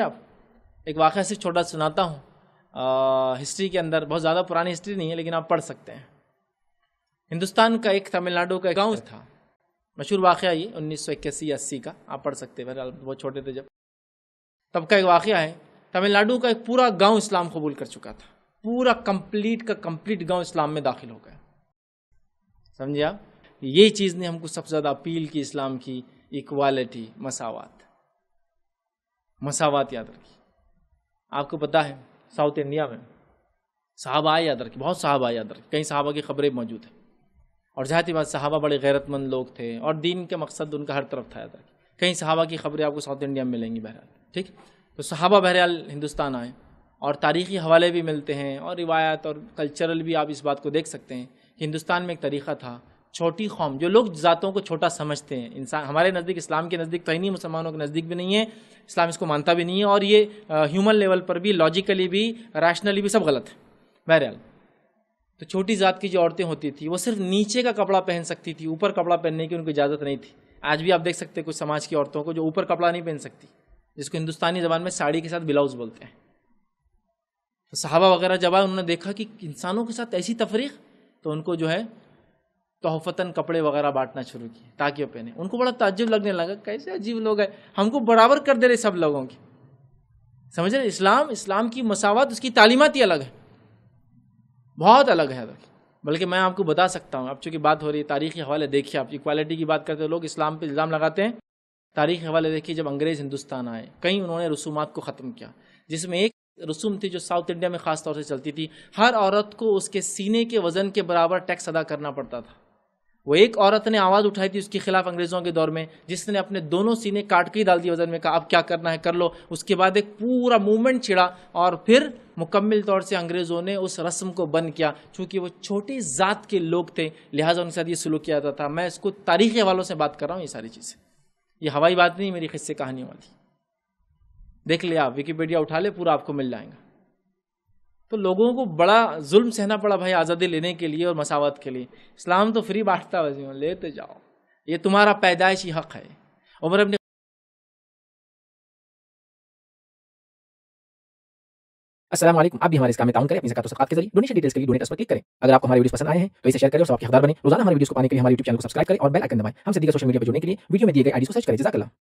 आप एक वाक़ से छोटा सुनाता हूँ हिस्ट्री के अंदर बहुत ज़्यादा पुरानी हिस्ट्री नहीं है लेकिन आप पढ़ सकते हैं हिंदुस्तान का एक तमिलनाडु का एक गाँव था मशहूर वाक़ ये उन्नीस सौ इक्यासी अस्सी का आप पढ़ सकते हैं बहुत छोटे थे जब तब का एक वाक़ है तमिलनाडु का एक पूरा गांव इस्लाम कबूल कर चुका था पूरा कंप्लीट का कंप्लीट गांव इस्लाम में दाखिल हो गया समझे आप यही चीज़ ने हमको सबसे ज़्यादा अपील की इस्लाम की इक्वालिटी मसावत मसावात याद रखिए आपको पता है साउथ इंडिया में साहबा याद रखिए बहुत साहबा याद रखे कई साहबा की खबरें मौजूद हैं और जाती बात साहबा बड़े गैरतमंद लोग थे और दीन के मकसद उनका हर तरफ था याद रखिए कई साहबा की खबरें आपको साउथ इंडिया में मिलेंगी बहरहाल ठीक तो साहबा बहरहाल हिंदुस्तान आए और तारीख़ी हवाले भी मिलते हैं और रिवायत और कल्चरल भी आप इस बात को देख सकते हैं हिंदुस्तान में एक तरीक़ा था छोटी कौम जो लोग ज़ातों को छोटा समझते हैं इंसान हमारे नज़दीक इस्लाम के नज़दीक तो ही नहीं मुसलमानों के नज़दीक भी नहीं है इस्लाम इसको मानता भी नहीं है और ये ह्यूमन लेवल पर भी लॉजिकली भी रैशनली भी सब गलत है बहरहाल तो छोटी ज़ात की जो औरतें होती थी वो सिर्फ नीचे का कपड़ा पहन सकती थी ऊपर कपड़ा पहनने की उनकी इजाज़त नहीं थी आज भी आप देख सकते हैं कुछ समाज की औरतों को जो ऊपर कपड़ा नहीं पहन सकती जिसको हिंदुस्तानी जबान में साड़ी के साथ ब्लाउज बोलते हैं तो साहबा वगैरह जब आए उन्होंने देखा कि इंसानों के साथ ऐसी तफरीक तो उनको जो है तोहफतन कपड़े वगैरह बांटना शुरू किए ताकि वो पहने उनको बड़ा तजब लगने लगा कैसे अजीब लोग हैं हमको बराबर कर दे रहे सब लोगों की समझ रहे इस्लाम इस्लाम की मसावत उसकी तालीमत ही अलग है बहुत अलग है बल्कि मैं आपको बता सकता हूँ अब चूँकि बात हो रही है तारीखी हवाले देखिए आप इक्वालिटी की बात करते हो लोग इस्लाम पर इल्ज़ाम लगाते हैं तारीख हवाले देखिए जब अंग्रेज़ हिंदुस्तान आए कई उन्होंने रसूमात को ख़त्म किया जिसमें एक रसूम थी जो साउथ इंडिया में ख़ास तौर से चलती थी हर औरत को उसके सीने के वज़न के बराबर टैक्स अदा करना पड़ता था वो एक औरत ने आवाज़ उठाई थी उसके खिलाफ अंग्रेज़ों के दौर में जिसने अपने दोनों सीने काट के ही डाल दिए वजन में कहा अब क्या करना है कर लो उसके बाद एक पूरा मूवमेंट छिड़ा और फिर मुकम्मल तौर से अंग्रेज़ों ने उस रस्म को बंद किया चूँकि वो छोटी ज़ात के लोग थे लिहाजा उनके साथ ये सलूक किया जाता था मैं इसको तारीख़ वालों से बात कर रहा हूँ ये सारी चीज़ें ये हवाई बात नहीं मेरी किस्से कहानियों वाली देख लिया आप विकीपीडिया उठा ले पूरा आपको मिल जाएगा तो लोगों को बड़ा जुल्म सहना पड़ा भाई आज़ादी लेने के लिए और मसावत के लिए इस्लाम तो फ्री बांटता वजी लेते जाओ ये तुम्हारा पैदाइशी हक है उमर अपने असलम आप भी हमारे इस काम में ताउन करें अपनी जकात के जरिए डोनेशन डिटेल्स के लिए डोनेट पर क्लिक करें अगर आपको हमारी वीडियो पसंद आए हैं तो इसे शेयर करें और आपके हकदार बने रोजाना हमारे वीडियो को पाने के लिए हमारे यूट्यूब चैनल को सब्सक्राइब करें और बेल आइकन दबाएं हम सीधे सोशल मीडिया पर जुड़ने के लिए वीडियो में दिए गए आईडी को सर्च करें जजाकला